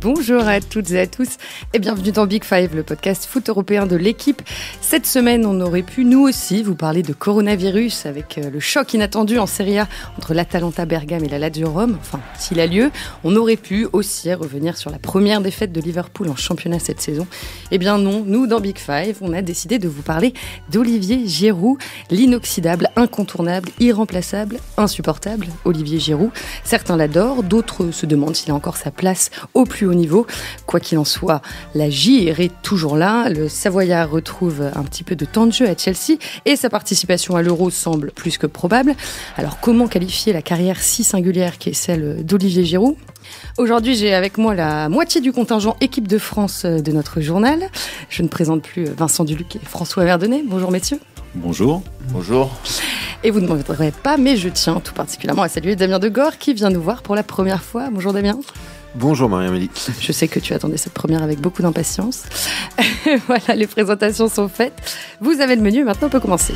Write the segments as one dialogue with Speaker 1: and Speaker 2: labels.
Speaker 1: Bonjour à toutes et à tous et bienvenue dans Big Five, le podcast foot européen de l'équipe. Cette semaine, on aurait pu nous aussi vous parler de coronavirus avec euh, le choc inattendu en Serie A entre l'Atalanta Bergame et la Lazio Rome. Enfin, s'il a lieu, on aurait pu aussi revenir sur la première défaite de Liverpool en championnat cette saison. Eh bien non, nous dans Big Five, on a décidé de vous parler d'Olivier Giroud, l'inoxydable, incontournable, irremplaçable, insupportable Olivier Giroud. Certains l'adorent, d'autres se demandent s'il a encore sa place au plus haut niveau Quoi qu'il en soit, la J est toujours là. Le Savoyard retrouve un petit peu de temps de jeu à Chelsea et sa participation à l'Euro semble plus que probable. Alors comment qualifier la carrière si singulière qui est celle d'Olivier Giroud Aujourd'hui, j'ai avec moi la moitié du contingent équipe de France de notre journal. Je ne présente plus Vincent Duluc et François Verdonnet. Bonjour messieurs. Bonjour. Bonjour. Et vous ne m'en voudrez pas, mais je tiens tout particulièrement à saluer Damien Degore qui vient nous voir pour la première fois. Bonjour Damien. Bonjour Marie-Amélie. Je sais que tu attendais cette première avec beaucoup d'impatience. voilà, les présentations sont faites. Vous avez le menu, maintenant on peut commencer.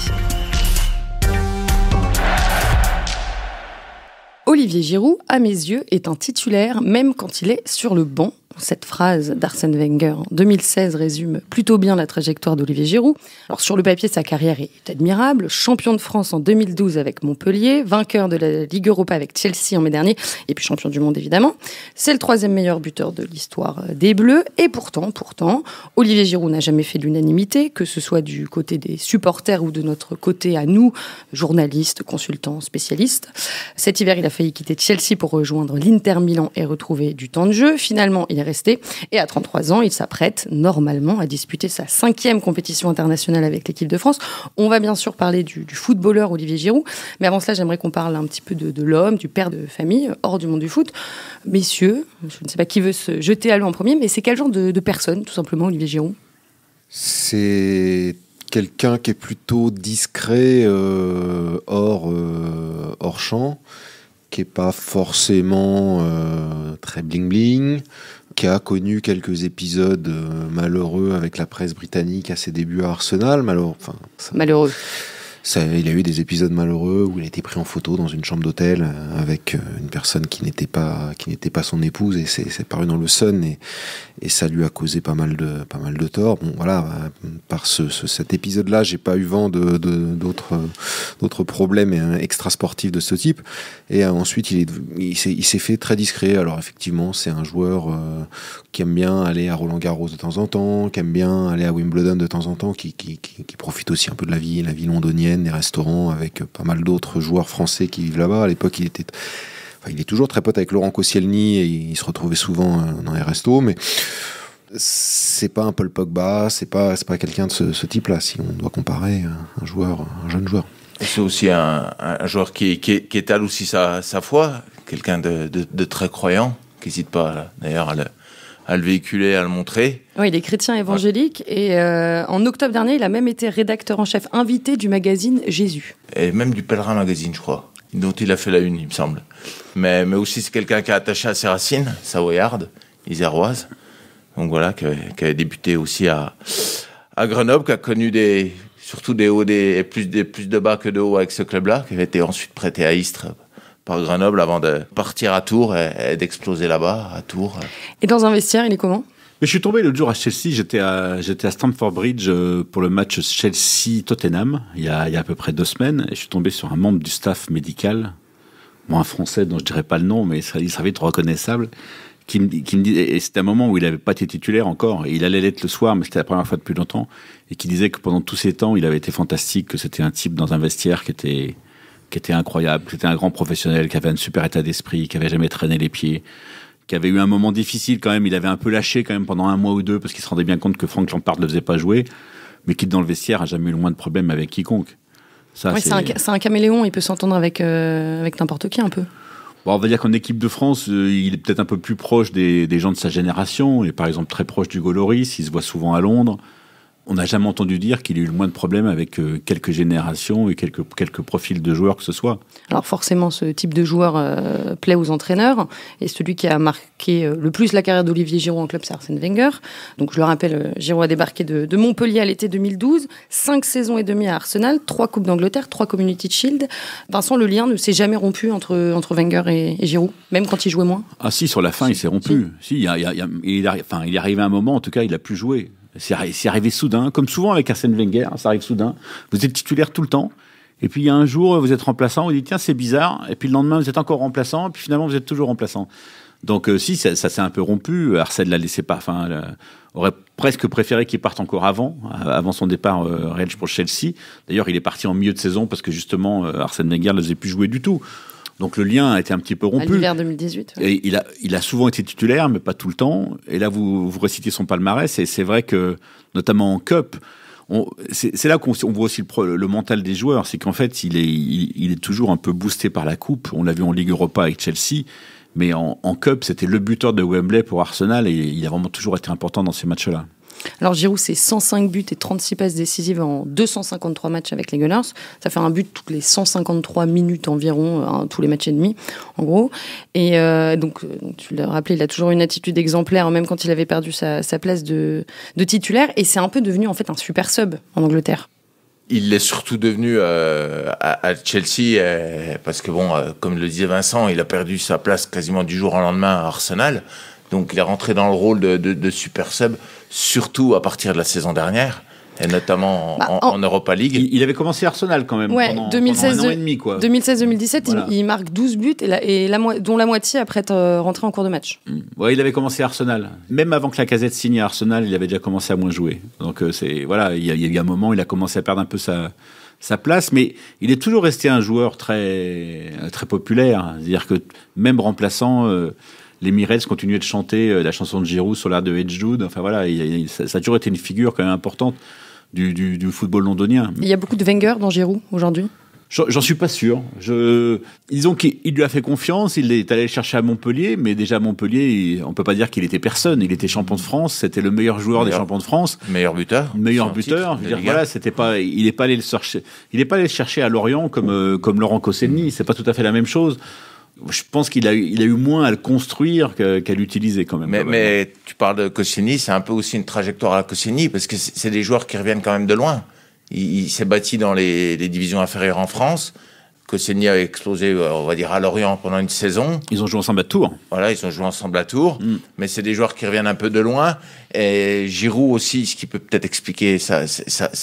Speaker 1: Olivier Giroud, à mes yeux, est un titulaire même quand il est sur le banc cette phrase d'Arsène Wenger en 2016 résume plutôt bien la trajectoire d'Olivier Giroud. Alors sur le papier, sa carrière est admirable. Champion de France en 2012 avec Montpellier, vainqueur de la Ligue Europa avec Chelsea en mai dernier, et puis champion du monde évidemment. C'est le troisième meilleur buteur de l'histoire euh, des Bleus. Et pourtant, pourtant, Olivier Giroud n'a jamais fait l'unanimité, que ce soit du côté des supporters ou de notre côté à nous, journalistes, consultants, spécialistes. Cet hiver, il a failli quitter Chelsea pour rejoindre l'Inter Milan et retrouver du temps de jeu. Finalement, il resté. Et à 33 ans, il s'apprête normalement à disputer sa cinquième compétition internationale avec l'équipe de France. On va bien sûr parler du, footballeur Olivier Giroud, mais avant cela, j'aimerais qu'on parle un petit peu de, l'homme, du père de famille, hors du monde du foot. Messieurs, je ne sais pas qui veut se jeter à l'eau en premier, mais c'est quel genre de, personne, tout simplement, Olivier Giroud
Speaker 2: C'est quelqu'un qui est plutôt discret euh, euh, hors, champ, qui n'est pas forcément euh, très bling-bling, qui a connu quelques épisodes euh, malheureux avec la presse britannique à ses débuts à Arsenal. Malheureux. Malheureux il a eu des épisodes malheureux où il a été pris en photo dans une chambre d'hôtel euh, avec euh, une personne qui n'était pas qui n'était pas son épouse et c'est paru dans le Sun et, et, ça lui a causé pas mal de pas mal de tort. Bon voilà, euh, par ce, cet épisode-là, j'ai pas eu vent de d'autres d'autres problèmes extrasportifs de ce type. Et ensuite, il il s'est fait très discret. Alors effectivement, c'est un joueur qui aime bien aller à Roland Garros de temps en temps, qui aime bien aller à Wimbledon de temps en temps, qui qui, qui profite aussi un peu de la vie la vie londonienne des restaurants avec euh, pas mal d'autres joueurs français qui vivent là-bas. À l'époque, il était, il est toujours très pote avec Laurent Koscielny et il se retrouvait souvent euh, dans les restos, mais c'est pas un Paul Pogba, c'est pas, pas quelqu'un de ce, type-là, si on doit comparer euh, un joueur, un jeune joueur.
Speaker 3: C'est aussi un, joueur qui, qui, étale aussi sa, sa foi, quelqu'un de, de, de, très croyant, qui n'hésite pas d'ailleurs à le, à le véhiculer, à le montrer.
Speaker 1: Oui, il est chrétien évangélique et euh, en octobre dernier, il a même été rédacteur en chef invité du magazine Jésus.
Speaker 3: Et même du Pèlerin Magazine, je crois, dont il a fait la une, il me semble. Mais, aussi, c'est quelqu'un qui a attaché à ses racines, savoyarde, iséroise. Donc voilà, qui, qui a débuté aussi à, Grenoble, qui a connu des, surtout des hauts et plus, des, plus de bas que de hauts avec ce club-là, qui avait été ensuite prêté à Istres par Grenoble avant de partir à Tours et, d'exploser là-bas, à Tours.
Speaker 1: Et dans un vestiaire, il est comment
Speaker 4: mais je suis tombé l'autre jour à Chelsea, j'étais à, j'étais Stamford Bridge euh, pour le match Chelsea-Tottenham, il y, a, à peu près deux semaines, et je suis tombé sur un membre du staff médical, un français dont je dirais pas le nom, mais il serait vite reconnaissable, qui me, qui dit, et c'était un moment où il n'avait pas été titulaire encore, il allait l'être le soir, mais c'était la première fois depuis longtemps, et qui disait que pendant tous ces temps, il avait été fantastique, que c'était un type dans un vestiaire qui était qui était incroyable, qui était un grand professionnel, qui avait un super état d'esprit, qui avait jamais traîné les pieds, qui avait eu un moment difficile quand même. Il avait un peu lâché quand même pendant un mois ou deux parce qu'il se rendait bien compte que Franck Lampard ne le faisait pas jouer, mais qui dans le vestiaire a jamais eu le moins de problème avec quiconque. c'est un,
Speaker 1: caméléon, il peut s'entendre avec, euh, avec n'importe qui un peu.
Speaker 4: on va dire qu'en équipe de France, euh, il est peut-être un peu plus proche des, gens de sa génération, Il est par exemple très proche du Goloris, il se voit souvent à Londres on n'a jamais entendu dire qu'il ait eu le moins de problèmes avec euh, quelques générations et quelques, quelques profils de joueurs que ce soit.
Speaker 1: Alors forcément, ce type de joueur euh, plaît aux entraîneurs et celui qui a marqué euh, le plus la carrière d'Olivier Giroud en club, c'est Arsène Wenger. Donc je le rappelle, Giroud a débarqué de, Montpellier à l'été 2012, cinq saisons et demie à Arsenal, trois coupes d'Angleterre, trois Community Shield. Vincent, le lien ne s'est jamais rompu entre, entre Wenger et, Giroud, même quand il jouait moins.
Speaker 4: Ah si, sur la fin, il s'est rompu. Si, il, y il est arrivé un moment, en tout cas, il a plus joué. C'est arrivé soudain, comme souvent avec Arsène Wenger, ça arrive soudain. Vous êtes titulaire tout le temps, et puis il y a un jour, vous êtes remplaçant, vous dites tiens, c'est bizarre, et puis le lendemain, vous êtes encore remplaçant, et puis finalement, vous êtes toujours remplaçant. Donc euh, si, ça, s'est un peu rompu, Arsène l'a laissé pas, enfin, aurait presque préféré qu'il parte encore avant, euh, avant son départ euh, Real réel pour Chelsea. D'ailleurs, il est parti en milieu de saison parce que justement, Arsène Wenger ne les faisait plus jouer du tout. Donc le lien a été un petit peu rompu.
Speaker 1: 2018. Et
Speaker 4: il a, il a souvent été titulaire, mais pas tout le temps. Et là, vous, vous récitez son palmarès, et c'est vrai que, notamment en Cup, c'est là qu'on voit aussi le, mental des joueurs, c'est qu'en fait, il est, il, est toujours un peu boosté par la coupe. On l'a vu en Ligue Europa avec Chelsea, mais en, en Cup, c'était le buteur de Wembley pour Arsenal, et il a
Speaker 1: vraiment toujours été important dans ces matchs-là. Alors Giroud, c'est 105 buts et 36 passes décisives en 253 matchs avec les Gunners. Ça fait un but toutes les 153 minutes environ, hein, tous les matchs et demi, en gros. Et euh, euh, donc, tu l'as rappelé, il a toujours une attitude exemplaire, hein, même quand il avait perdu sa, place de, titulaire. Et c'est un peu devenu en fait un super sub en Angleterre.
Speaker 3: Il l'est surtout devenu euh, à, Chelsea parce que bon, comme le disait Vincent, il a perdu sa place quasiment du jour au lendemain à Arsenal. Donc il est rentré dans le rôle de super sub surtout à partir de la saison dernière. Et notamment en, bah, Europa League. Il, avait commencé Arsenal quand même. Ouais, pendant, 2016, un an et demi,
Speaker 1: 2016-2017, il, marque 12 buts, et, la, dont la moitié après être euh, rentré en cours de match. Mm.
Speaker 4: Ouais, il avait commencé Arsenal. Même avant que la casette signe à Arsenal, il avait déjà commencé à moins jouer. Donc euh, c'est voilà, il y, a, eu un moment, il a commencé à perdre un peu sa, sa place, mais il est toujours resté un joueur très, très populaire. C'est-à-dire que même remplaçant. Euh, les Mirels continuaient de chanter euh, la chanson de Giroud, l'art de Hedgewood. Enfin voilà, ça, a toujours été une figure quand même importante du, football londonien. Il y
Speaker 1: a beaucoup de Wenger dans Giroud aujourd'hui
Speaker 4: J'en suis pas sûr. Je... Disons qu'il lui a fait confiance, il est allé le chercher à Montpellier, mais déjà à Montpellier, on peut pas dire qu'il était personne. Il était champion de France, c'était le meilleur joueur des champions de France.
Speaker 3: Meilleur buteur.
Speaker 4: Meilleur buteur. voilà, c'était pas, il est pas allé le chercher, il est pas allé le chercher à Lorient comme, Laurent euh, comme Laurent Koscielny. C'est pas tout à fait la même
Speaker 3: chose je pense qu'il a, il a eu moins à le construire qu'à, l'utiliser quand même. Mais, tu parles de Cossini, c'est un peu aussi une trajectoire à la Cossini, parce que c'est des joueurs qui reviennent quand même de loin. Il, s'est bâti dans les, divisions inférieures en France. Cossini a explosé, euh, on va dire, à Lorient pendant une saison. Ils ont joué ensemble à Tours. Voilà, ils ont joué ensemble à Tours. Mm. Mais c'est des joueurs qui reviennent un peu de loin. Et Giroud aussi, ce qui peut peut-être expliquer sa,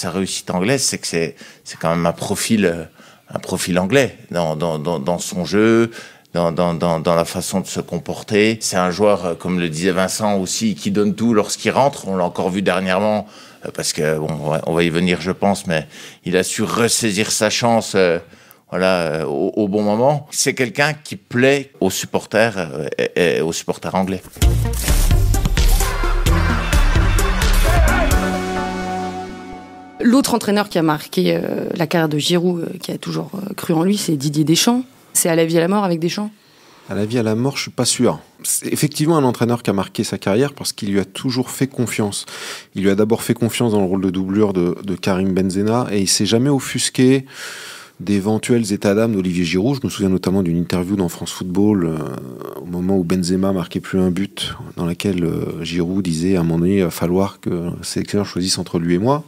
Speaker 3: réussite anglaise, c'est que c'est quand même un profil, euh, un profil anglais dans, dans, dans, dans son jeu dans, dans, dans, la façon de se comporter. C'est un joueur, euh, comme le disait Vincent aussi, qui donne tout lorsqu'il rentre. On l'a encore vu dernièrement, euh, parce que bon, on va y venir, je pense, mais il a su ressaisir sa chance. Euh, voilà, au, bon moment. C'est quelqu'un qui plaît aux supporters et, aux supporters anglais.
Speaker 1: L'autre entraîneur qui a marqué la carrière de Giroud, qui a toujours cru en lui, c'est Didier Deschamps. C'est à la vie à la mort avec des Deschamps
Speaker 2: À la vie à la mort, je suis pas sûr. C'est effectivement un entraîneur qui a marqué sa carrière parce qu'il lui a toujours fait confiance. Il lui a d'abord fait confiance dans le rôle de doublure de, Karim Benzema et il s'est jamais offusqué d'éventuels états d'âme d'Olivier Giroud. Je me souviens notamment d'une interview dans France Football euh, au moment où Benzema marquait plus un but, dans laquelle euh, Giroud disait à un moment donné il va falloir que le sélectionneur choisisse entre lui et moi.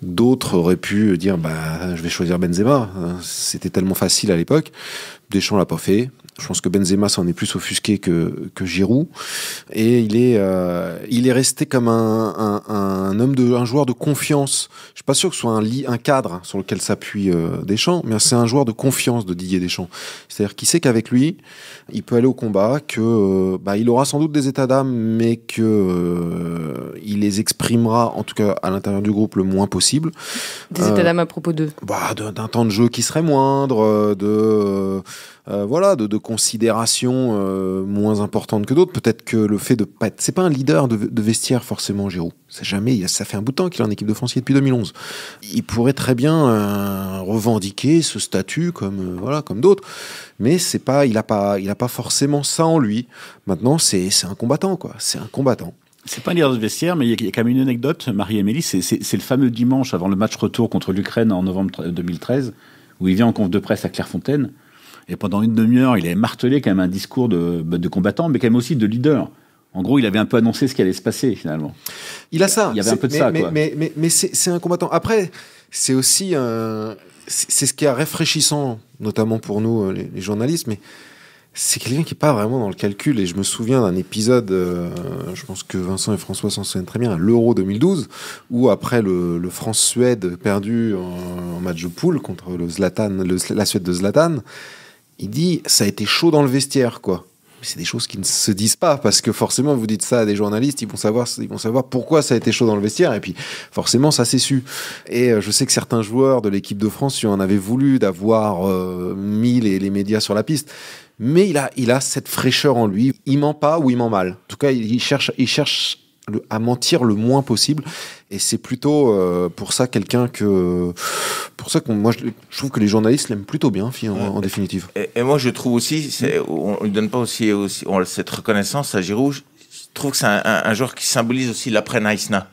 Speaker 2: D'autres auraient pu dire bah, je vais choisir Benzema, hein. c'était tellement facile à l'époque. Deschamps l'a pas fait. Je pense que Benzema s'en est plus offusqué que, que Giroud. Et il est, euh, il est resté comme un, un, homme de, un joueur de confiance. Je suis pas sûr que ce soit un, lit, un cadre sur lequel s'appuie euh, Deschamps, mais c'est un joueur de confiance de Didier Deschamps. C'est-à-dire qu'il sait qu'avec lui, il peut aller au combat, que euh, bah, il aura sans doute des états d'âme, mais que il les exprimera, en tout cas à l'intérieur du groupe, le moins possible. Des états d'âme à propos d'eux bah, D'un temps de jeu qui serait moindre, de euh, voilà, de, considérations euh, moins importantes que d'autres. Peut-être que le fait de pas être... c'est pas un leader de, vestiaire forcément, Giroud. C'est jamais, ça fait un bout de temps qu'il est en équipe de France, il depuis 2011. Il pourrait très bien euh, revendiquer ce statut comme voilà, comme d'autres, mais c'est pas, il a pas, il pas forcément ça en lui. Maintenant, c'est un combattant quoi, c'est un combattant.
Speaker 4: C'est pas un leader de vestiaire, mais il y, a quand même une anecdote, Marie-Amélie, c'est le fameux dimanche avant le match retour contre l'Ukraine en novembre 2013, où il vient en conf de presse à Clairefontaine. Et pendant une demi-heure, il avait martelé quand même un discours bah, de, combattant, mais quand même aussi de leader. En gros, il avait un peu annoncé ce qui allait se passer finalement.
Speaker 2: Il a ça. Il y avait un peu de ça. quoi. mais, c'est un combattant. Après, c'est aussi c'est ce qui est rafraîchissant, notamment pour nous euh, les, journalistes, mais c'est quelqu'un qui n'est pas vraiment dans le calcul. Et je me souviens d'un épisode, euh, je pense que Vincent et François s'en souviennent très bien, l'Euro 2012, où après le, France-Suède perdu en, match de poule contre le Zlatan, la Suède de Zlatan, il dit ça a été chaud dans le vestiaire, quoi. C'est des choses qui ne se disent pas parce que forcément vous dites ça à des journalistes, ils vont savoir, ils vont savoir pourquoi ça a été chaud dans le vestiaire et puis forcément ça s'est su. Et euh, je sais que certains joueurs de l'équipe de France, en on avait voulu d'avoir euh, mis les, médias sur la piste, mais il a, il a cette fraîcheur en lui. Il ment pas ou il ment mal. En tout cas, il cherche, il cherche à mentir le moins possible. Et c'est plutôt euh, pour ça quelqu'un que. Pour ça que moi, je, trouve que les journalistes l'aiment plutôt bien, en, en définitive.
Speaker 3: Et, moi, je trouve aussi, c'est on ne lui donne pas aussi, aussi cette reconnaissance à Giroud. Je trouve que c'est un, un, un joueur qui symbolise aussi l'après-Naïsna.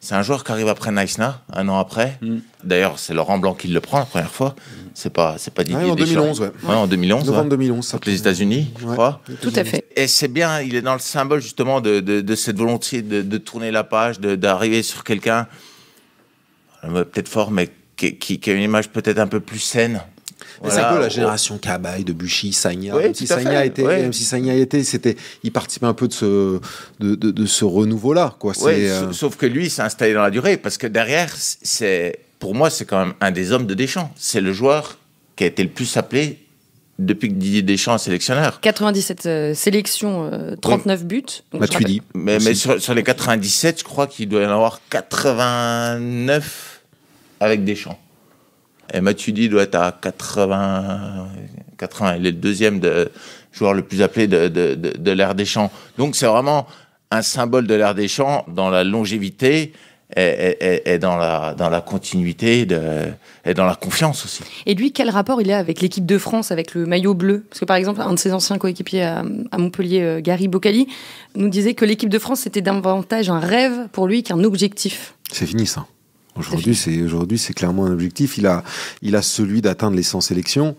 Speaker 3: C'est un joueur qui arrive après Naïsna, un an après. Mm. D'ailleurs, c'est Laurent Blanc qui le prend la première fois. Mm. C'est pas, c'est pas Didier ah, ouais, en 2011, ouais. En 2011, Novembre 2011, ça. les États-Unis, je crois. Tout à fait. Et c'est bien, il est dans le symbole justement de, de, cette volonté de, de, tourner la page, d'arriver sur quelqu'un, peut-être fort, mais qui, qui, qui, a une image peut-être un peu plus saine
Speaker 2: c'est un peu la génération Cabaye, de Sagna. Oui, même, si Sagna était, était, c'était, il participait un peu de ce, de, ce renouveau-là. Quoi. C'est, euh,
Speaker 3: Sauf que lui, il s'est installé dans la durée parce que derrière, c'est, pour moi, c'est quand même un des hommes de Deschamps. C'est le joueur qui a été le plus appelé depuis que Didier Deschamps est sélectionneur.
Speaker 1: 97 euh, sélections, 39 euh, buts. tu dis.
Speaker 3: Mais, sur, sur, les 97, je crois qu'il doit y en avoir 89 avec Deschamps. Et Matuidi doit être à 80, 80. Il est le deuxième de, joueur le plus appelé de, l'ère des champs. Donc c'est vraiment un symbole de l'ère des champs dans la longévité. Et, dans, la, dans la continuité de, et dans la confiance aussi.
Speaker 1: Et lui, quel rapport il a avec l'équipe de France, avec le maillot bleu Parce que par exemple, un de ses anciens coéquipiers à, à, Montpellier, euh, Gary Bocali, nous disait que l'équipe de France, c'était davantage un rêve pour lui qu'un objectif.
Speaker 2: C'est fini ça. Aujourd'hui, c'est aujourd'hui, c'est clairement un objectif. Il a, il a celui d'atteindre les 100 sélections.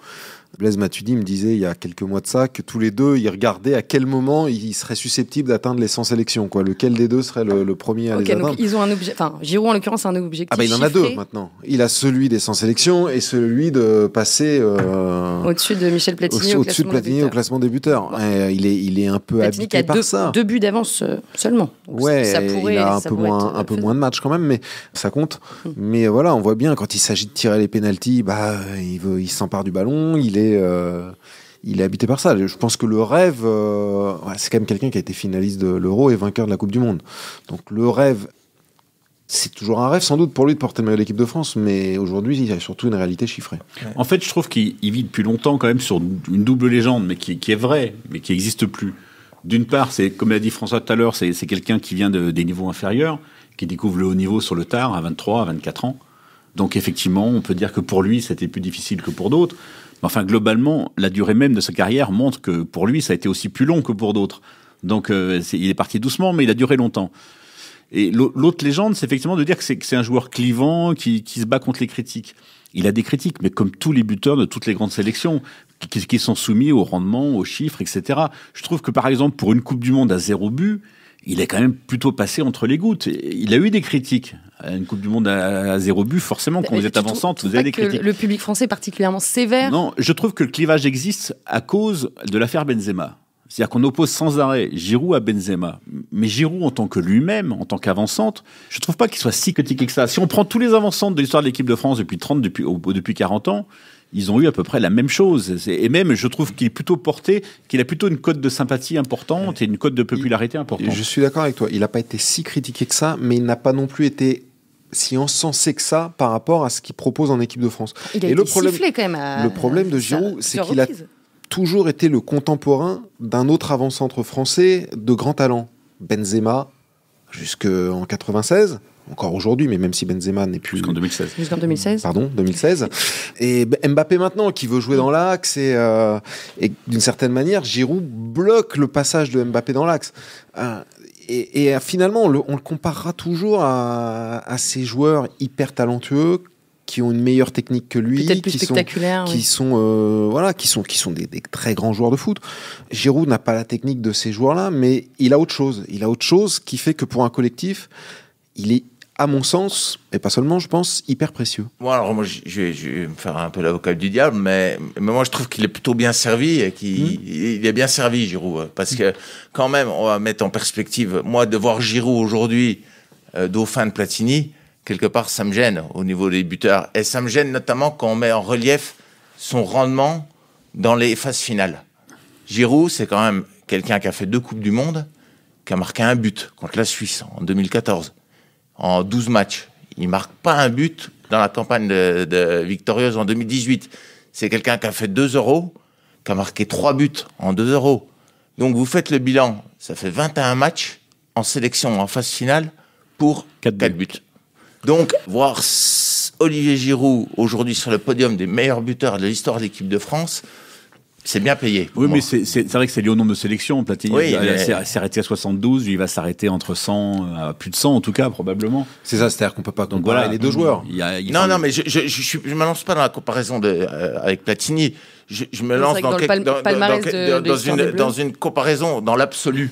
Speaker 2: Blaise Matuidi me disait il y a quelques mois de ça que tous les deux, ils regardaient à quel moment ils seraient susceptibles d'atteindre les 100 sélections. Quoi. Lequel des deux serait le, premier à les atteindre donc
Speaker 1: ils ont un objet... Enfin, Giroud, en l'occurrence, a un objectif. Ah bah, il en a deux maintenant.
Speaker 2: Il a celui des 100 sélections et celui de passer. Euh,
Speaker 1: au-dessus de Michel Platini. Au,
Speaker 2: classement débuteur. Euh, il, est, il est un peu habitué ça. deux buts d'avance euh, seulement. ouais, ça pourrait, il a un, peu, moins, un peu moins de matchs quand même, mais ça compte. Hum. Mais voilà, on voit bien quand il s'agit de tirer les pénalties, bah, il, il s'empare du ballon, il est euh, il est habité par ça. Je pense que le rêve, euh, c'est quand même quelqu'un qui a été finaliste de l'Euro et vainqueur de la Coupe du Monde. Donc le rêve, c'est toujours un rêve sans doute pour lui de porter le maillot de l'équipe de France, mais aujourd'hui, il y a surtout une réalité chiffrée.
Speaker 4: En fait, je trouve qu'il vit depuis longtemps quand même sur une double légende, mais qui, est vraie, mais qui n'existe plus. D'une part, c'est comme l'a dit François tout à l'heure, c'est quelqu'un qui vient de, des niveaux inférieurs, qui découvre le haut niveau sur le tard, à 23, 24 ans. Donc effectivement, on peut dire que pour lui, c'était plus difficile que pour d'autres. Enfin, globalement, la durée même de sa carrière montre que pour lui, ça a été aussi plus long que pour d'autres. Donc, euh, il est parti doucement, mais il a duré longtemps. Et l'autre légende, c'est effectivement de dire que c'est un joueur clivant qui, se bat contre les critiques. Il a des critiques, mais comme tous les buteurs de toutes les grandes sélections, qui, qui sont soumis au rendement, aux chiffres, etc. Je trouve que par exemple, pour une Coupe du Monde à zéro but, il est quand même plutôt passé entre les gouttes. Il a eu des critiques. Une Coupe du Monde à zéro but, forcément,
Speaker 1: quand bah, vous êtes avançante, vous avez des critiques. Le public français est particulièrement sévère. Non,
Speaker 4: je trouve que le clivage existe à cause de l'affaire Benzema. C'est-à-dire qu'on oppose sans arrêt Giroud à Benzema. Mais Giroud, en tant que lui-même, en tant qu'avançante, je ne trouve pas qu'il soit si critique que ça. Si on prend tous les avancantes de l'histoire de l'équipe de France depuis 30, depuis, depuis 40 ans, ils ont eu à peu près la même chose. Et même, je trouve
Speaker 2: qu'il est plutôt porté, qu'il a plutôt une cote de sympathie importante et une cote de popularité importante. Je suis d'accord avec toi. Il n'a pas été si critiqué que ça, mais il n'a pas non plus été si encensé que ça par rapport à ce qu'il propose en équipe de France. Il a été le problème, quand même. Le problème de Giroud, c'est qu'il a toujours été le contemporain d'un autre avant-centre français de grand talent, Benzema, jusqu'en 96 encore aujourd'hui, mais même si Benzema n'est plus. Jusqu'en 2016. Jusqu'en 2016. Pardon, 2016. Et Mbappé maintenant, qui veut jouer dans l'axe, euh, et, d'une certaine manière, Giroud bloque le passage de Mbappé dans l'axe. Euh, et, euh, finalement, on le, comparera toujours à, ces joueurs hyper talentueux qui ont une meilleure technique que lui, qui sont, qui sont, voilà, qui sont, qui sont des, très grands joueurs de foot. Giroud n'a pas la technique de ces joueurs-là, mais il a autre chose. Il a autre chose qui fait que pour un collectif, il est à mon sens, et pas seulement, je pense, hyper précieux.
Speaker 3: Moi, alors moi, je, vais me faire un peu l'avocat du diable, mais, mais, moi, je trouve qu'il est plutôt bien servi, et qu'il hmm. il est bien servi, Giroud, hein, parce que quand même, on va mettre en perspective, moi, de voir Giroud aujourd'hui, euh, dauphin de Platini, quelque part, ça me gêne au niveau des buteurs, et ça me gêne notamment quand on met en relief son rendement dans les phases finales. Giroud, c'est quand même quelqu'un qui a fait deux Coupes du Monde, qui a marqué un but contre la Suisse en 2014 en 12 matchs. Il ne marque pas un but dans la campagne de, victorieuse en 2018. C'est quelqu'un qui a fait 2 euros, qui a marqué 3 buts en 2 euros. Donc vous faites le bilan, ça fait 21 matchs en sélection, en phase finale, pour 4, buts. Donc voir Olivier Giroud aujourd'hui sur le podium des meilleurs buteurs de l'histoire de l'équipe de France, c'est bien payé. Oui, mais c'est vrai que c'est lié au nombre de sélections. Platini s'est arrêté à 72, il va s'arrêter
Speaker 4: entre 100, euh, à plus de 100 en tout cas, probablement.
Speaker 3: C'est ça, c'est-à-dire qu'on peut pas Donc voilà, les deux joueurs. non, non, mais je ne je, je, me lance pas dans la comparaison de, euh, avec Platini. Je, me lance dans, une, dans une comparaison, dans l'absolu.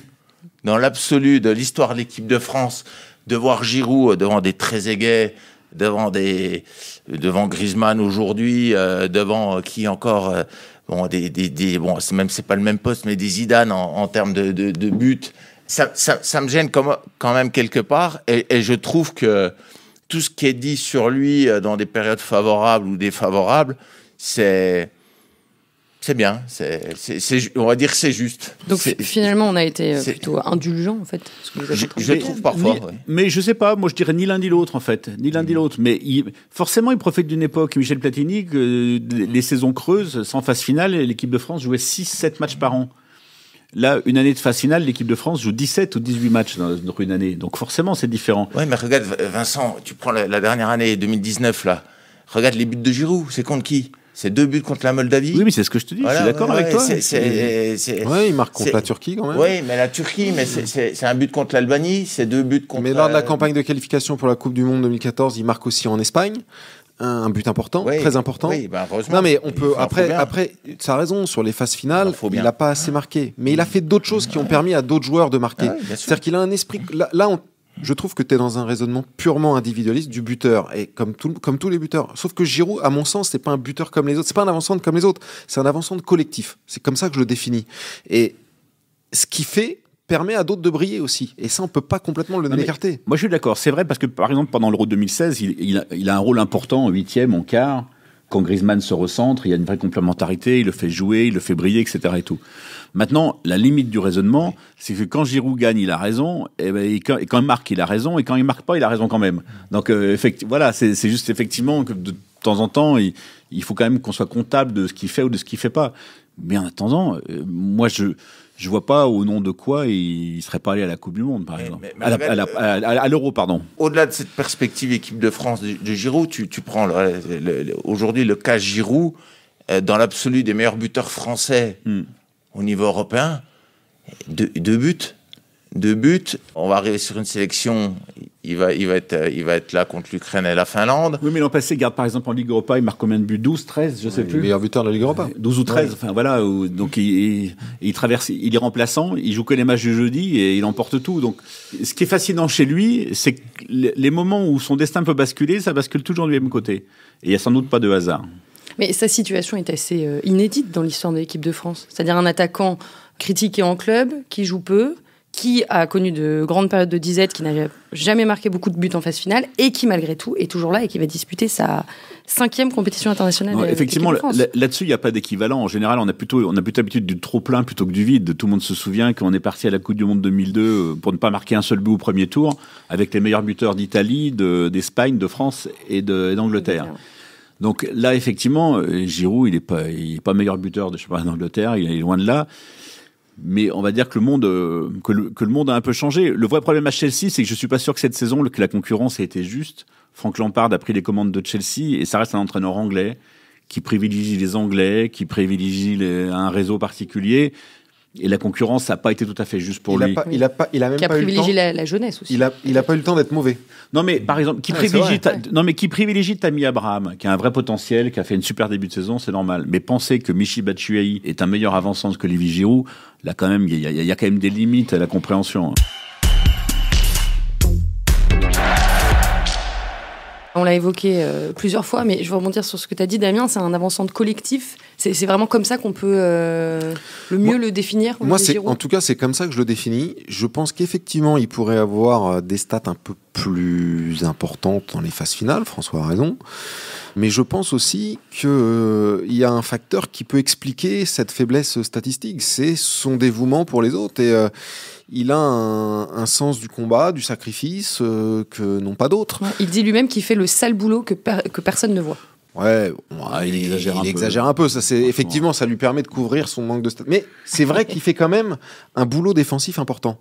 Speaker 3: Dans l'absolu de l'histoire de l'équipe de France, de voir Giroud euh, devant des très égais, devant des devant Griezmann aujourd'hui, devant qui encore bon, des, des, des bon, c'est même c'est pas le même poste, mais des Zidane en, termes de, de, de but. Ça, ça, me gêne quand même quelque part, et, et, je trouve que tout ce qui est dit sur lui euh, dans des périodes favorables ou défavorables, c'est c'est bien, c'est, on va dire c'est juste. Donc finalement, on a été euh, plutôt
Speaker 1: indulgent, en fait. je, trouve parfois.
Speaker 4: Mais, mais je sais pas, moi je dirais ni l'un ni l'autre, en fait. Ni l'un ni mhm. l'autre. Mais forcément, il profite d'une époque, Michel Platini, que les euh, mhm. saisons creuses, sans phase finale, l'équipe de France jouait 6-7 matchs par an. Là, une année de phase finale, l'équipe de France joue 17 ou 18 matchs dans
Speaker 3: une année. Donc forcément, c'est différent. Oui, mais regarde, Vincent, tu prends la dernière année, 2019, là. Regarde les buts de Giroud, c'est contre qui c'est deux buts contre la Moldavie. Oui, mais c'est ce que je te dis. je suis d'accord avec toi. Oui, il marque contre la Turquie quand même. Oui, mais la Turquie, mais c'est un but contre l'Albanie, c'est deux buts contre. Mais lors de la campagne
Speaker 2: de qualification pour la Coupe du Monde 2014, il marque aussi en Espagne un but important, très important. Oui, bah heureusement. Non, mais on peut après, après, sa raison sur les phases finales. Il n'a pas assez marqué, mais il a fait d'autres choses qui ont permis à d'autres joueurs de marquer. Ah C'est-à-dire qu'il a un esprit. là on je trouve que tu es dans un raisonnement purement individualiste du buteur, et comme, comme tous les buteurs. Sauf que Giroud, à mon sens, c'est pas un buteur comme les autres, c'est pas un avançant comme les autres, c'est un avançant collectif. C'est comme ça que je le définis. Et ce qui fait permet à d'autres de briller aussi. Et ça, on peut pas complètement le non, Moi,
Speaker 4: je suis d'accord. C'est vrai parce que, par exemple, pendant l'Euro 2016, il, a, il, a, un rôle important en huitième, en quart quand Griezmann se recentre, il y a une vraie complémentarité, il le fait jouer, il le fait briller, etc. Et tout. Maintenant, la limite du raisonnement, c'est que quand Giroud gagne, il a raison, ben, et, quand, il marque, il a raison, et quand il marque pas, il a raison quand même. Donc, euh, voilà, c'est juste effectivement que de temps en temps, il, faut quand même qu'on soit comptable de ce qu'il fait ou de ce qu'il fait pas. Mais en attendant, euh, moi, je je vois pas au nom de quoi il serait pas allé à la Coupe du Monde, par exemple.
Speaker 3: à l'Euro, pardon. Au-delà de cette perspective équipe de France de, Giroud, tu, prends aujourd'hui le cas Giroud, euh, dans l'absolu des meilleurs buteurs français hmm. au niveau européen, deux buts de buts. On va arriver sur une sélection. Il va, il va, être, il va être là contre l'Ukraine et la Finlande.
Speaker 4: Oui, mais l'an passé, garde par exemple en Ligue Europa, il marque combien de buts 12, 13, je ne sais plus Le Meilleur buteur de la Ligue Europa. 12 ou 13, enfin voilà. donc il, traverse, il est remplaçant, il joue que les matchs du jeudi et il emporte tout. Donc ce qui est fascinant chez lui, c'est que les moments où son destin peut basculer, ça bascule toujours du même côté. Et il n'y a sans doute pas de hasard.
Speaker 1: Mais sa situation est assez euh, inédite dans l'histoire de l'équipe de France. C'est-à-dire un attaquant critiqué en club, qui joue peu, qui a connu de grandes périodes de disette, qui n'avait jamais marqué beaucoup de buts en phase finale, et qui malgré tout est toujours là et qui va disputer sa cinquième compétition internationale. Euh, effectivement,
Speaker 4: là-dessus, il n'y a pas d'équivalent. En général, on a plutôt, on a plutôt l'habitude du trop plein plutôt que du vide. Tout le monde se souvient qu'on est parti à la Coupe du Monde 2002 euh, pour ne pas marquer un seul but au premier tour, avec les meilleurs buteurs d'Italie, d'Espagne, de France et d'Angleterre. Donc là, effectivement, euh, Giroud, il n'est pas, pas meilleur buteur de d'Angleterre, il est loin de là mais on va dire que le monde euh, que, le, monde a un peu changé. Le vrai problème à Chelsea, c'est que je suis pas sûr que cette saison que la concurrence ait été juste. Frank Lampard a pris les commandes de Chelsea et ça reste un entraîneur anglais qui privilégie les Anglais, qui privilégie un réseau particulier. Et la concurrence, ça n'a pas été tout à fait juste pour lui.
Speaker 2: Il a pas, il même
Speaker 4: pas privilégié eu le temps.
Speaker 1: La, la, jeunesse aussi.
Speaker 2: Il a, pas eu le temps d'être mauvais. Non mais par exemple, qui ah, privilégie,
Speaker 4: non mais qui privilégie Tammy Abraham, qui a un vrai potentiel, qui a fait une super début de saison, c'est normal. Mais penser que Michy Batshuayi est un meilleur avançant que Lévi Giroud, là quand même, il y, a quand même des limites à la compréhension. Hein.
Speaker 1: On l'a évoqué euh, plusieurs fois, mais je veux rebondir sur ce que tu as dit, Damien. C'est un avançant collectif c'est vraiment comme ça qu'on peut euh, le mieux le définir. Moi, en tout
Speaker 2: cas, c'est comme ça que je le définis. Je pense qu'effectivement, il pourrait avoir euh, des stats un peu plus importantes dans les phases finales. François a raison. Mais je pense aussi qu'il euh, y a un facteur qui peut expliquer cette faiblesse statistique, c'est son dévouement pour les autres. Et il a un, sens du combat, du sacrifice que n'ont pas d'autres.
Speaker 1: Il dit lui-même qu'il fait le sale boulot que
Speaker 2: personne ne voit. Ouais, il, exagère, un, peu. un, Ça, c'est effectivement, ça lui permet de couvrir son manque de. Mais c'est vrai qu'il fait quand même un boulot défensif important.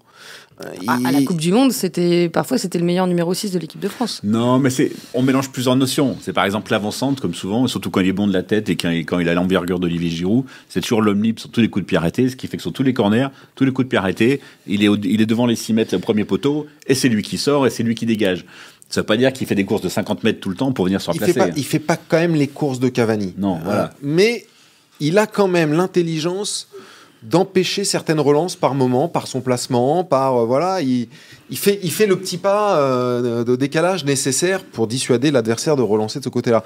Speaker 2: À, la Coupe du
Speaker 1: Monde, c'était parfois c'était le meilleur numéro 6 de l'équipe de France.
Speaker 2: Non, mais c'est on
Speaker 4: mélange plusieurs notions. C'est par exemple l'avancante, comme souvent, surtout quand il est bon de la tête et quand, il a l'envergure d'Olivier Giroud, c'est toujours l'homme libre sur tous les coups de pied arrêtés, ce qui fait que sur tous les corners, tous les coups de pied arrêtés, il est, il est devant les 6 mètres le premier poteau et c'est lui qui sort et c'est lui qui dégage. Ça veut pas dire qu'il fait des courses de 50 mètres tout le temps pour venir se replacer. Il fait pas, il
Speaker 2: fait pas quand même les courses de Cavani. Non, voilà. Euh, mais il a quand même l'intelligence d'empêcher certaines relances par moment, par son placement, par euh, voilà, il, il, fait il fait le petit pas euh, de décalage nécessaire pour dissuader l'adversaire de relancer de ce côté-là,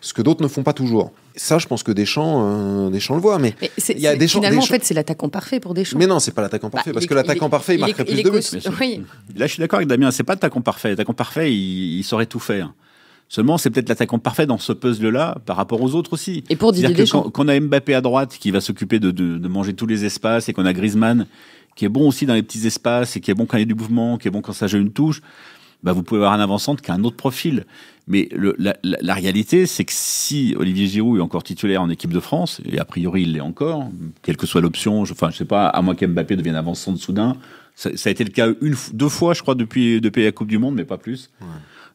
Speaker 2: ce que d'autres ne font pas toujours. Ça, je pense que Deschamps, euh, Deschamps le voit, mais,
Speaker 1: il y a finalement en fait c'est l'attaquant parfait pour Deschamps. Mais non, c'est pas l'attaquant bah, parfait parce que l'attaquant parfait il, marquerait plus de buts. Oui.
Speaker 4: Là, je suis d'accord avec Damien, c'est pas l'attaquant parfait. L'attaquant parfait, il, saurait tout faire. Seulement, c'est peut-être l'attaquant parfait dans ce puzzle-là par rapport aux autres aussi. Et pour dire qu'on Quand, on a Mbappé à droite qui va s'occuper de, manger tous les espaces et qu'on a Griezmann qui est bon aussi dans les petits espaces et qui est bon quand il y a du mouvement, qui est bon quand ça joue une touche, bah vous pouvez avoir un avant qui a un autre profil. Mais la, réalité, c'est que si Olivier Giroud est encore titulaire en équipe de France, et a priori il l'est encore, quelle que soit l'option, je, enfin je sais pas, à moins qu'Mbappé devienne avant soudain, ça, a été le cas deux fois je crois depuis, la Coupe du Monde, mais pas plus.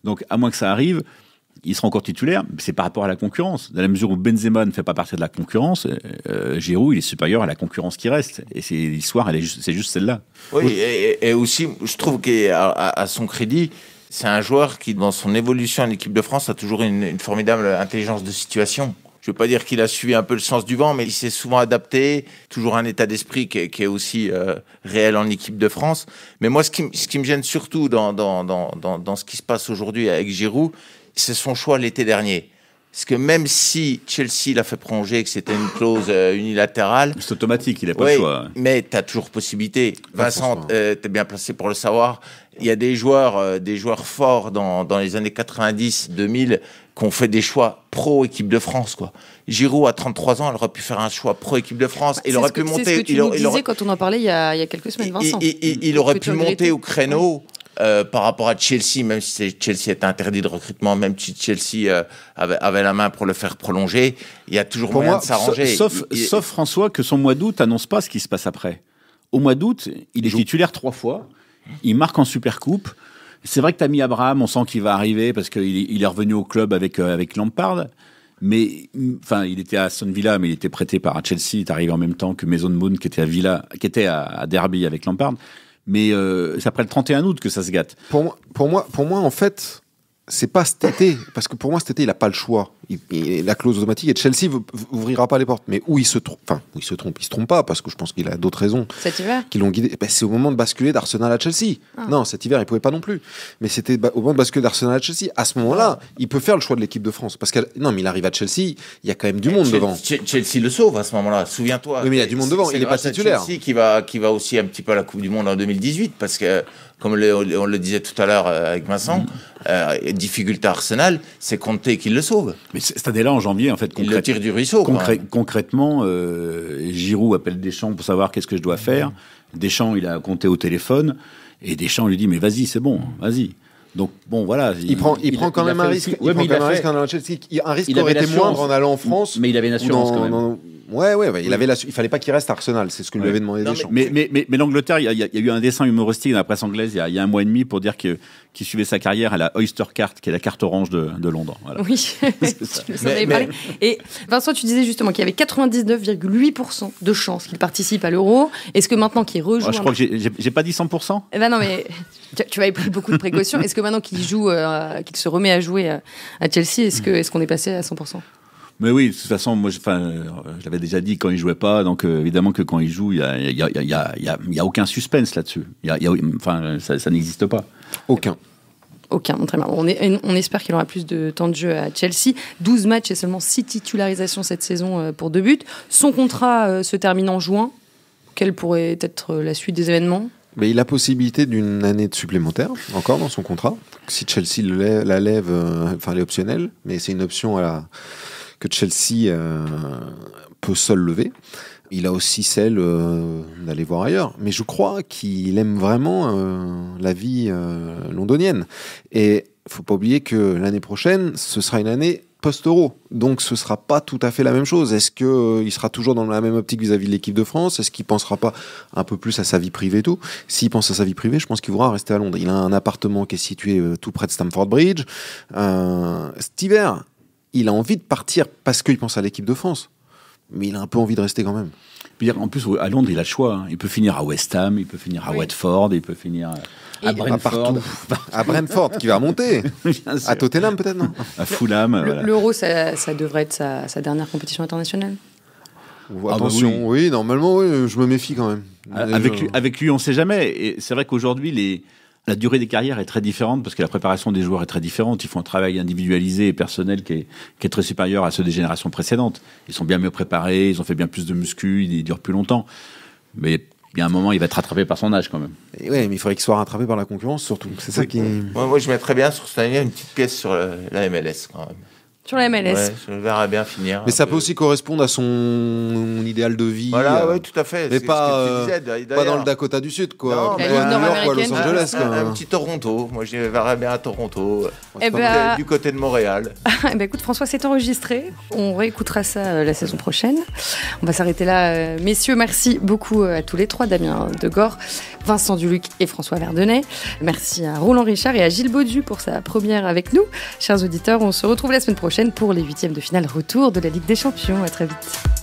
Speaker 4: Donc, à moins que ça arrive, il sera encore titulaire. mais C'est par rapport à la concurrence. Dans la mesure où Benzema ne fait pas partie de la concurrence, euh, euh, Giroud, il est supérieur à la concurrence qui reste. Et c'est l'histoire, c'est juste, celle-là.
Speaker 3: Oui, et, aussi, je trouve qu'à son crédit, c'est un joueur qui, dans son évolution en équipe de France, a toujours une, une formidable intelligence de situation je ne veux pas dire qu'il a suivi un peu le sens du vent, mais il s'est souvent adapté, toujours un état d'esprit qui, qui, est aussi euh, réel en équipe de France. Mais moi, ce qui, ce qui me gêne surtout dans, dans, dans, dans ce qui se passe aujourd'hui avec Giroud, c'est son choix l'été dernier. Parce que même si Chelsea l'a fait prolonger, que c'était une clause euh, unilatérale. C'est automatique, il n'a pas le choix. Mais tu as toujours possibilité. Vincent, euh, tu es bien placé pour le savoir. Il y a des joueurs, des joueurs forts dans, dans les années 90, 2000, qu'on fait des choix pro équipe de France quoi. Giroud à 33 ans, elle aurait pu faire un choix pro équipe de France. il aurait pu monter. il,
Speaker 1: quand on en parlait il y a, quelques semaines, Vincent. Il, aurait pu monter au
Speaker 3: créneau. Euh, par rapport à Chelsea, même si Chelsea était interdit de recrutement, même si Chelsea euh, avait, la main pour le faire prolonger, il y a toujours moyen de s'arranger. Sauf, sauf,
Speaker 4: François que son mois d'août annonce pas ce qui se passe après. Au mois d'août, il est titulaire trois fois, il marque en Supercoupe, c'est vrai que t'as mis Abraham, on sent qu'il va arriver parce qu'il est revenu au club avec, euh, avec Lampard. Mais mm, enfin, il était à son Villa, mais il était prêté par Chelsea. Il est arrivé en même temps que Maison Moon, qui était à Villa, qui était à, Derby avec Lampard. Mais euh, c'est après le 31 août que
Speaker 2: ça se gâte. Pour pour moi, pour moi en fait, c'est pas cet été, parce que pour moi cet été il a pas le choix. Il, la clause automatique et Chelsea ouvrira pas les portes. Mais où il se trompe, enfin où il se trompe, il se trompe pas parce que je pense qu'il a d'autres raisons cet hiver. qui l'ont guidé. Eh ben, c'est au moment de basculer d'Arsenal à Chelsea. Ah. Non, cet hiver il pouvait pas non plus. Mais c'était au moment de basculer d'Arsenal à Chelsea. À ce moment-là, ah. il peut faire le choix de l'équipe de France parce
Speaker 3: que non, mais il arrive à Chelsea, il y a quand même du monde devant. Chelsea le sauve à ce moment-là. Souviens-toi. Oui, mais il y a du monde devant. il est pas titulaire. Chelsea qui va qui va aussi un petit peu à la Coupe du Monde en 2018 parce que comme on le disait tout à l'heure euh, avec Vincent, mm. euh, difficulté à Arsenal, c'est compter qu'il le sauve. Mais là en janvier, en fait, il le tire du ruisseau.
Speaker 4: concrètement, euh, Giroud appelle Deschamps pour savoir qu'est-ce que je dois faire. Mm. Deschamps, il a compté au téléphone et Deschamps lui dit mais vas-y, c'est bon, vas-y. Donc bon, voilà. Il, prend, il, prend quand même un risque. il prend un risque en
Speaker 2: Un risque aurait été moindre en allant en France. Mais il avait une assurance quand même.
Speaker 4: Ouais, ouais, il avait il fallait pas qu'il reste à Arsenal, c'est ce que lui avait demandé Mais, mais, l'Angleterre, il y, a eu un dessin humoristique dans la presse anglaise il y a, un mois et demi pour dire que qui suivait sa carrière à la Oyster Card, qui est la carte orange de, Londres.
Speaker 1: Oui, tu Et Vincent, tu disais justement qu'il y avait 99,8% de chances qu'il participe à l'Euro. Est-ce que maintenant qu'il rejoint... je crois que
Speaker 4: j'ai pas dit 100%.
Speaker 1: Eh ben non, mais tu, avais pris beaucoup de précautions. est-ce que maintenant qu'il joue, euh, qu'il se remet à jouer euh, à, Chelsea, est-ce que est-ce qu'on est passé à 100%
Speaker 4: mais oui, de toute façon, moi, enfin, euh, je, l'avais déjà dit quand il jouait pas, donc évidemment que quand il joue, il y a, y, a, y, a, y a aucun suspense là-dessus. Y a, enfin, ça, n'existe
Speaker 2: pas. Aucun.
Speaker 1: Aucun, très bien. On, on espère qu'il aura plus de temps de jeu à Chelsea. 12 matchs et seulement 6 titularisations cette saison pour deux buts. Son contrat se termine en juin. Quelle pourrait être la suite des événements
Speaker 2: mais il a possibilité d'une année de supplémentaire encore dans son contrat. Si Chelsea la lève, euh, enfin elle est optionnelle, mais c'est une option à que Chelsea euh, peut seul lever. Il a aussi celle euh, d'aller voir ailleurs. Mais je crois qu'il aime vraiment la vie londonienne. Et faut pas oublier que l'année prochaine, ce sera une année post-Euro. Donc ce sera pas tout à fait la même chose. Est-ce qu'il euh, il sera toujours dans la même optique vis-à-vis de l'équipe de France Est-ce qu'il pensera pas un peu plus à sa vie privée et tout S'il pense à sa vie privée, je pense qu'il voudra rester à Londres. Il a un appartement qui est situé euh, tout près de Stamford Bridge. Euh, cet hiver, il a envie de partir parce qu'il pense à l'équipe de France mais il a un peu envie de rester quand même. en
Speaker 4: plus, à Londres, il a le choix. Hein. Il peut finir à West Ham, il peut finir à Watford, il peut finir euh, à, Brentford.
Speaker 2: à Brentford, qui va monter à Tottenham, peut-être, non À Fulham.
Speaker 1: L'Euro, ça, devrait être sa, dernière compétition internationale ah, bah
Speaker 4: Attention,
Speaker 2: oui. normalement, oui, je me méfie quand même.
Speaker 4: Ah, avec, lui, avec lui, on ne sait jamais. Et c'est vrai qu'aujourd'hui, les la durée des carrières est très différente parce que la préparation des joueurs est très différente. Ils font un travail individualisé et personnel qui est, très supérieur à ceux des générations précédentes. Ils sont bien mieux préparés, ils ont fait bien plus de muscu, ils durent plus longtemps. Mais il y a un moment, il va être rattrapé par son âge quand même.
Speaker 2: Oui, mais il faudrait qu'il soit rattrapé par la concurrence surtout. C'est ça qui. Moi,
Speaker 3: je mettrais bien sur cette une petite pièce sur euh, la MLS quand même sur la MLS. je verrai bien finir. Mais ça
Speaker 2: peut aussi correspondre à son idéal de vie. Voilà, euh, tout à fait. que pas, euh, disais, pas, dans le
Speaker 3: Dakota du Sud, quoi. Non, euh, York, quoi, Los Angeles, Un, petit Toronto. Moi, je verrais bien à Toronto. Eh ben, du côté de Montréal.
Speaker 1: Eh ben, écoute, François, c'est enregistré. On réécoutera ça la saison prochaine. On va s'arrêter là. messieurs, merci beaucoup à tous les trois, Damien Degor Vincent Duluc et François Verdenet Merci à Roland Richard et à Gilles Baudu pour sa première avec nous. Chers auditeurs, on se retrouve la semaine prochaine pour les huitièmes de finale retour de la Ligue des Champions. À très vite.